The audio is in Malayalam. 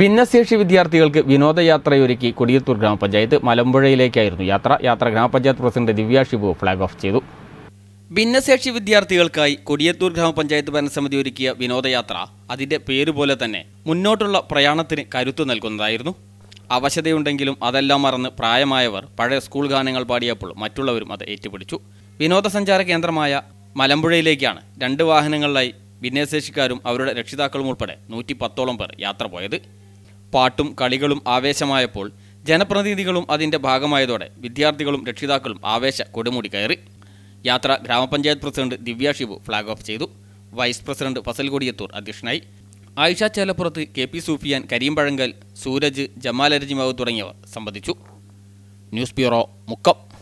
ഭിന്നശേഷി വിദ്യാർത്ഥികൾക്ക് വിനോദയാത്രയൊരുക്കി കൊടിയത്തൂർ ഗ്രാമപഞ്ചായത്ത് മലമ്പുഴയിലേക്കായിരുന്നു യാത്ര യാത്ര ഗ്രാമപഞ്ചായത്ത് president Divya Shibu flag off ചെയ്തു ഭിന്നശേഷി വിദ്യാർത്ഥികൾക്കായി കൊടിയത്തൂർ ഗ്രാമപഞ്ചായത്ത് ഭരണസമിതി ഒരുക്കിയ വിനോദയാത്ര അതിന്റെ പേരുപോലെ തന്നെ മുന്നോട്ടുള്ള പ്രയാണത്തിന് കരുത്തു നൽകുന്നതായിരുന്നു അവശതയുണ്ടെങ്കിലും അതെല്ലാം മറന്ന് പ്രായമായവർ പഴയ സ്കൂൾ ഗാനങ്ങൾ പാടിയപ്പോൾ മറ്റുള്ളവരും അത് ഏറ്റുപിടിച്ചു വിനോദസഞ്ചാര കേന്ദ്രമായ മലമ്പുഴയിലേക്കാണ് രണ്ട് വാഹനങ്ങളിലായി ഭിന്നശേഷിക്കാരും അവരുടെ രക്ഷിതാക്കളും ഉൾപ്പെടെ നൂറ്റി പത്തോളം പേർ യാത്ര പോയത് പാട്ടും കളികളും ആവേശമായപ്പോൾ ജനപ്രതിനിധികളും അതിൻ്റെ ഭാഗമായതോടെ വിദ്യാർത്ഥികളും രക്ഷിതാക്കളും ആവേശ കൊടുമുടി കയറി യാത്ര ഗ്രാമപഞ്ചായത്ത് president Divya Shibu flag off ചെയ്തു വൈസ് പ്രസിഡന്റ് ഫസൽ കൊടിയത്തൂർ അധ്യക്ഷനായി ആയിഷ ചേലപ്പുറത്ത് കെ പി സൂഫിയാൻ കരീംപഴങ്കൽ സൂരജ് ജമാൽ അരജിമാവ് തുടങ്ങിയവർ സംബന്ധിച്ചു ന്യൂസ് ബ്യൂറോ മുക്കം